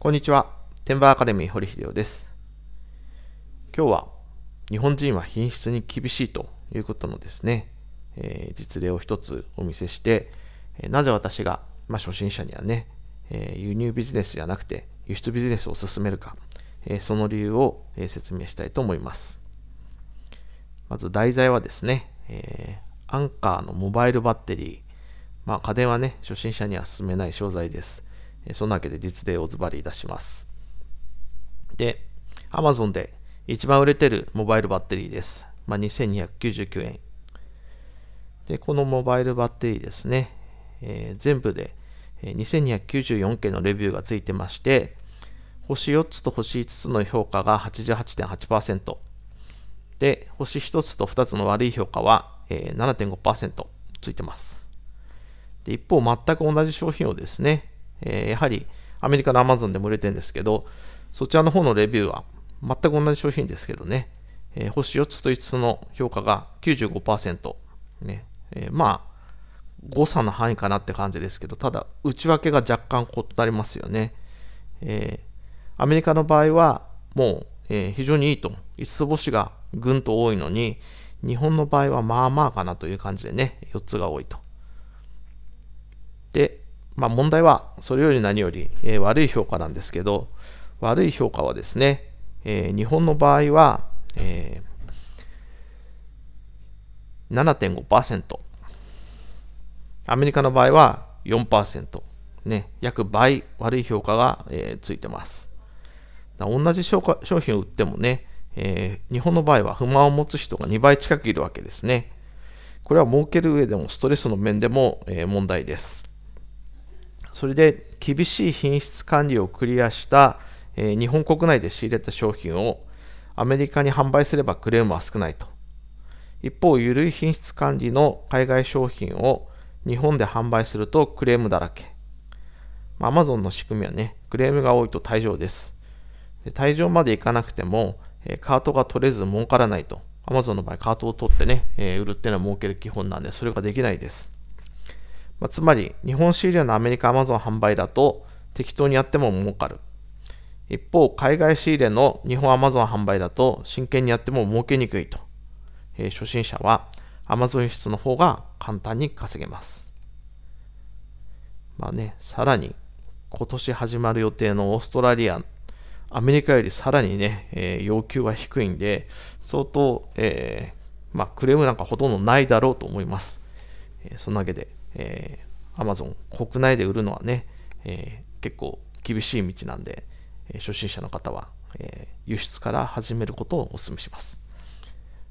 こんにちは。テンバーアカデミー堀秀夫です。今日は日本人は品質に厳しいということのですね、えー、実例を一つお見せして、えなぜ私が、まあ、初心者にはね、えー、輸入ビジネスじゃなくて輸出ビジネスを進めるか、えー、その理由を、え説明したいと思います。まず題材はですね、えアンカーのモバイルバッテリー、まあ、家電はね、初心者には進めない商材です。そんなわけで実例をズバリ出します。で、Amazon で一番売れてるモバイルバッテリーです。まあ、2299円。で、このモバイルバッテリーですね、えー、全部で2294件のレビューがついてまして、星4つと星5つの評価が88.8%。で、星1つと2つの悪い評価は、え7.5%ついてます。で、一方、全く同じ商品をですね、えー、やはりアメリカのアマゾンでも売れてるんですけど、そちらの方のレビューは全く同じ商品ですけどね、えー、星4つと5つの評価が95%、ねえー、まあ、誤差の範囲かなって感じですけど、ただ内訳が若干異なりますよね。えー、アメリカの場合はもう、えー、非常にいいと、5つ星がぐんと多いのに、日本の場合はまあまあかなという感じでね、4つが多いと。で、まあ、問題はそれより何より、えー、悪い評価なんですけど、悪い評価はですね、えー、日本の場合は、えー、7.5%、アメリカの場合は4%、ね、約倍悪い評価が、えー、ついてます。同じ商品を売ってもね、えー、日本の場合は不満を持つ人が2倍近くいるわけですね。これは儲ける上でもストレスの面でも、え問題です。それで厳しい品質管理をクリアした、えー、日本国内で仕入れた商品をアメリカに販売すればクレームは少ないと。一方、緩い品質管理の海外商品を日本で販売するとクレームだらけ。まあ、ゾンの仕組みはね、クレームが多いと退場です。で退場まで行かなくても、えー、カートが取れず儲からないと。アマゾンの場合、カートを取ってね、えー、売るっていうのは儲ける基本なんで、それができないです。まあ、つまり、日本仕入れのアメリカ、アマゾン販売だと、適当にやっても儲かる。一方、海外仕入れの日本アマゾン販売だと、真剣にやっても儲けにくいと。えー、初心者は、アマゾン輸出の方が簡単に稼げます。まあね、さらに、今年始まる予定のオーストラリア、アメリカよりさらにね、えー、要求は低いんで、相当、えー、まあ、クレームなんかほとんどないだろうと思います。えー、そんなわけで、えー、Amazon 国内で売るのはね、えー、結構厳しい道なんで、え初心者の方は、え輸出から始めることをお勧めします。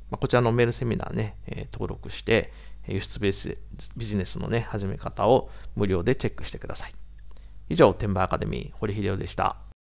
まあ、こちらのメールセミナーね、え登録して、輸出ベースビジネスのね、始め方を無料でチェックしてください。以上、天馬アカデミー、堀秀夫でした。